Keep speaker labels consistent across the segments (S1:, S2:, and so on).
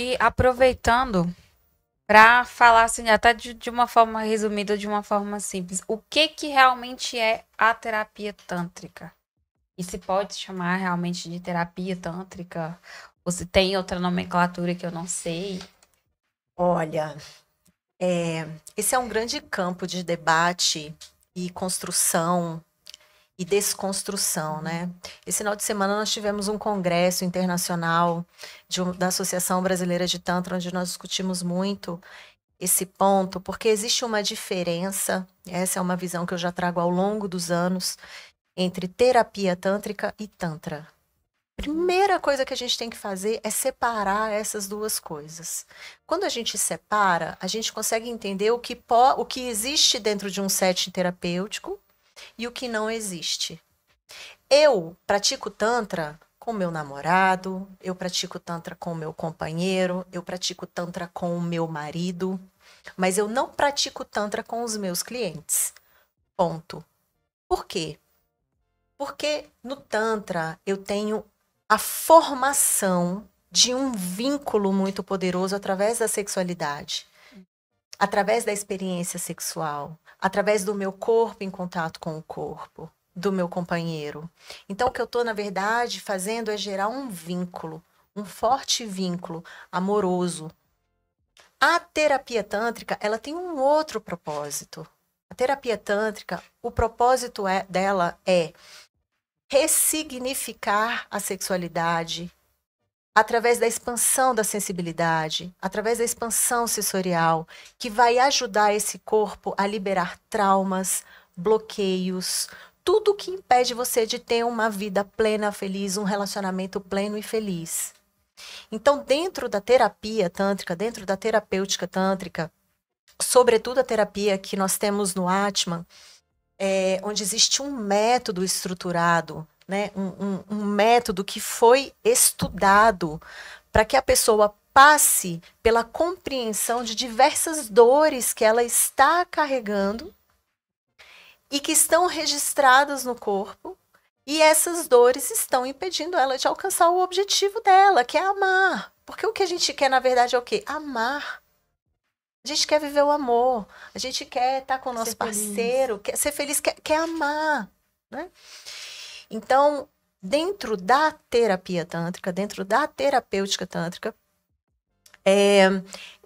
S1: E aproveitando para falar assim, até de, de, uma forma resumida, de uma forma simples, o que que realmente é a terapia tântrica? E se pode chamar realmente de terapia tântrica? Ou se tem outra nomenclatura que eu não sei? Olha, é,
S2: esse é um grande campo de debate e construção e desconstrução, né? Uhum. Esse final de semana nós tivemos um congresso internacional de, da Associação Brasileira de Tantra, onde nós discutimos muito esse ponto, porque existe uma diferença, essa é uma visão que eu já trago ao longo dos anos, entre terapia tântrica e tantra. Primeira coisa que a gente tem que fazer é separar essas duas coisas. Quando a gente separa, a gente consegue entender o que, o que existe dentro de um set terapêutico e o que não existe. Eu pratico Tantra com meu namorado, eu pratico Tantra com meu companheiro, eu pratico Tantra com o meu marido, mas eu não pratico Tantra com os meus clientes. Ponto. Por quê? Porque no Tantra eu tenho a formação de um vínculo muito poderoso através da sexualidade através da experiência sexual, através do meu corpo em contato com o corpo do meu companheiro. Então, o que eu estou, na verdade, fazendo é gerar um vínculo, um forte vínculo amoroso. A terapia tântrica, ela tem um outro propósito. A terapia tântrica, o propósito é, dela é ressignificar a sexualidade, através da expansão da sensibilidade, através da expansão sensorial, que vai ajudar esse corpo a liberar traumas, bloqueios, tudo que impede você de ter uma vida plena, feliz, um relacionamento pleno e feliz. Então, dentro da terapia tântrica, dentro da terapêutica tântrica, sobretudo a terapia que nós temos no Atman, é, onde existe um método estruturado né, um, um, um método que foi estudado para que a pessoa passe pela compreensão de diversas dores que ela está carregando e que estão registradas no corpo, e essas dores estão impedindo ela de alcançar o objetivo dela, que é amar. Porque o que a gente quer, na verdade, é o quê? Amar. A gente quer viver o amor, a gente quer estar tá com o nosso ser parceiro, feliz. quer ser feliz, quer, quer amar. Né? Então, dentro da terapia tântrica, dentro da terapêutica tântrica, é,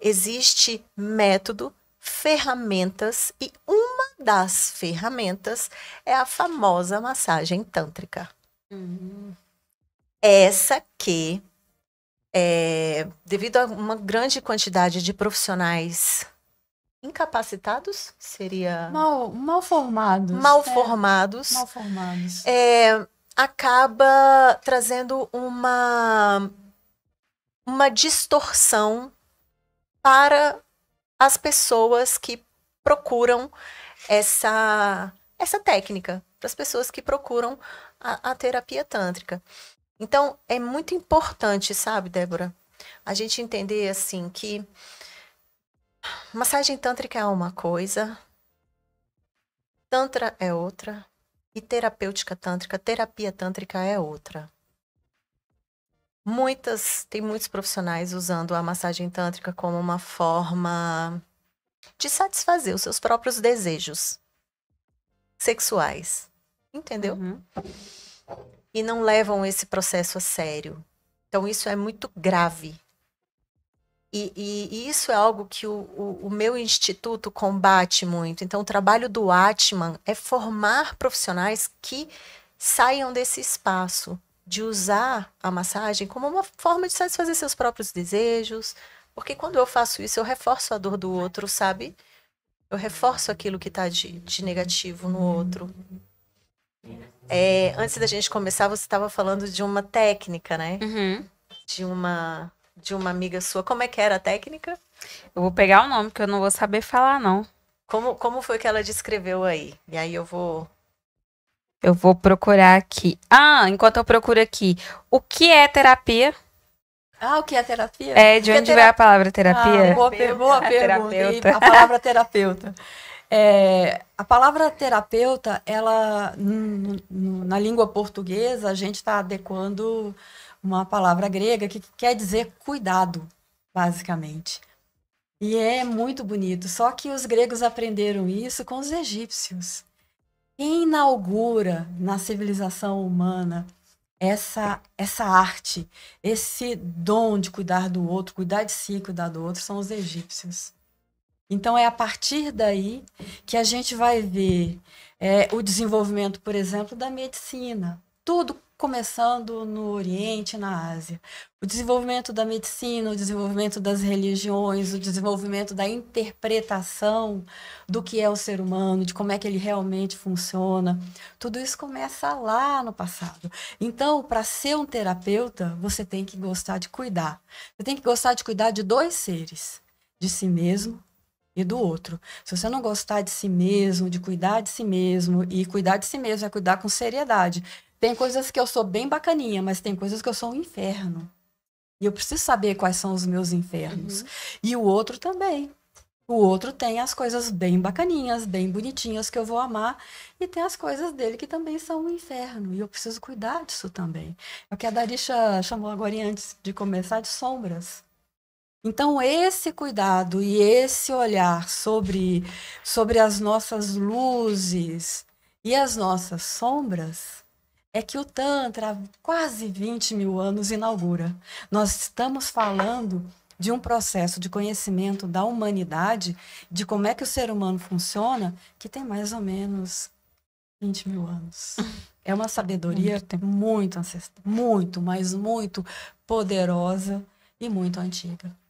S2: existe método, ferramentas e uma das ferramentas é a famosa massagem tântrica. Uhum. Essa que, é, devido a uma grande quantidade de profissionais incapacitados seria mal, mal né? formados mal é, formados mal formados é, acaba trazendo uma uma distorção para as pessoas que procuram essa essa técnica para as pessoas que procuram a, a terapia tântrica então é muito importante sabe Débora a gente entender assim que Massagem tântrica é uma coisa, tantra é outra, e terapêutica tântrica, terapia tântrica é outra. Muitas, tem muitos profissionais usando a massagem tântrica como uma forma de satisfazer os seus próprios desejos sexuais. Entendeu? Uhum. E não levam esse processo a sério. Então, isso é muito grave. E, e, isso é algo que o, o, o, meu instituto combate muito. Então, o trabalho do Atman é formar profissionais que saiam desse espaço de usar a massagem como uma forma de satisfazer seus próprios desejos. Porque quando eu faço isso, eu reforço a dor do outro, sabe? Eu reforço aquilo que está de, de negativo no outro. É, antes da gente começar, você estava falando de uma técnica, né? Uhum. De uma de uma amiga sua. Como é que era a técnica? Eu vou pegar o nome, porque eu não vou saber falar, não. Como, como foi que ela descreveu aí? E aí eu vou.
S1: Eu vou procurar aqui. Ah, enquanto eu procuro aqui, o que é terapia? Ah, o que é terapia? É, de é onde é terapia? vai a palavra terapia? Ah, boa, per boa pergunta. A, a palavra terapeuta. É, a palavra terapeuta, ela na língua portuguesa, a gente está adequando uma palavra grega que quer dizer cuidado, basicamente. E é muito bonito, só que os gregos aprenderam isso com os egípcios. Quem inaugura na civilização humana essa, essa arte, esse dom de cuidar do outro, cuidar de si, cuidar do outro, são os egípcios. Então é a partir daí que a gente vai ver é, o desenvolvimento, por exemplo, da medicina. Tudo começando no Oriente, na Ásia. O desenvolvimento da medicina, o desenvolvimento das religiões, o desenvolvimento da interpretação do que é o ser humano, de como é que ele realmente funciona, tudo isso começa lá no passado. Então, para ser um terapeuta, você tem que gostar de cuidar. Você tem que gostar de cuidar de dois seres, de si mesmo e do outro. Se você não gostar de si mesmo, de cuidar de si mesmo, e cuidar de si mesmo é cuidar com seriedade, tem coisas que eu sou bem bacaninha, mas tem coisas que eu sou um inferno. E eu preciso saber quais são os meus infernos. Uhum. E o outro também. O outro tem as coisas bem bacaninhas, bem bonitinhas que eu vou amar, e tem as coisas dele que também são um inferno, e eu preciso cuidar disso também. É o que a Darisha chamou agora antes de começar de sombras. Então, esse cuidado e esse olhar sobre, sobre as nossas luzes e as nossas sombras é que o Tantra, há quase 20 mil anos, inaugura. Nós estamos falando de um processo de conhecimento da humanidade, de como é que o ser humano funciona, que tem mais ou menos 20 mil anos. É uma sabedoria muito, muito ancestral, muito, mas muito poderosa e muito antiga.